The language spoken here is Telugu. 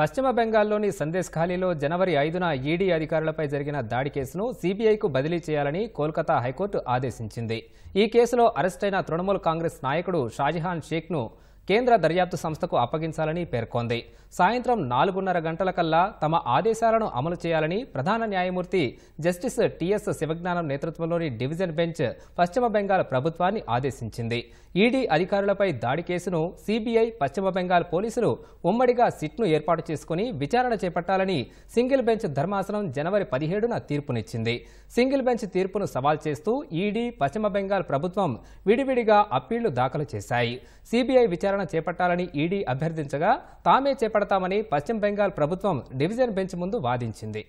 పశ్చిమ బెంగాల్లోని సందేశ్ ఖాళీలో జనవరి ఐదున ఈడీ అధికారులపై జరిగిన దాడి కేసును సీబీఐకు బదిలీ చేయాలని కోల్కతా హైకోర్టు ఆదేశించింది ఈ కేసులో అరెస్టైన తృణమూల్ కాంగ్రెస్ నాయకుడు షాజహాన్ షేక్ను కేంద్ర దర్యాప్తు సంస్థకు అప్పగించాలని పేర్కొంది సాయంత్రం నాలుగున్నర గంటల కల్లా తమ ఆదేశాలను అమలు చేయాలని ప్రధాన న్యాయమూర్తి జస్టిస్ టిఎస్ శివజ్ఞానం నేతృత్వంలోని డివిజన్ బెంచ్ పశ్చిమ బెంగాల్ ప్రభుత్వాన్ని ఆదేశించింది ఈడీ అధికారులపై దాడి కేసును సిబిఐ పశ్చిమ బెంగాల్ పోలీసులు ఉమ్మడిగా సిట్ను ఏర్పాటు చేసుకుని విచారణ చేపట్టాలని సింగిల్ బెంచ్ ధర్మాసనం జనవరి పదిహేడున తీర్పునిచ్చింది సింగిల్ బెంచ్ తీర్పును సవాల్ చేస్తూ ఈడీ పశ్చిమ బెంగాల్ ప్రభుత్వం విడివిడిగా అప్పీళ్లు దాఖలు చేశాయి సిబిఐ విచారణ విచారణ చేపట్టాలని ఈడీ అభ్యర్థించగా తామే చేపడతామని పశ్చిమ బెంగాల్ ప్రభుత్వం డివిజన్ బెంచ్ ముందు వాదించింది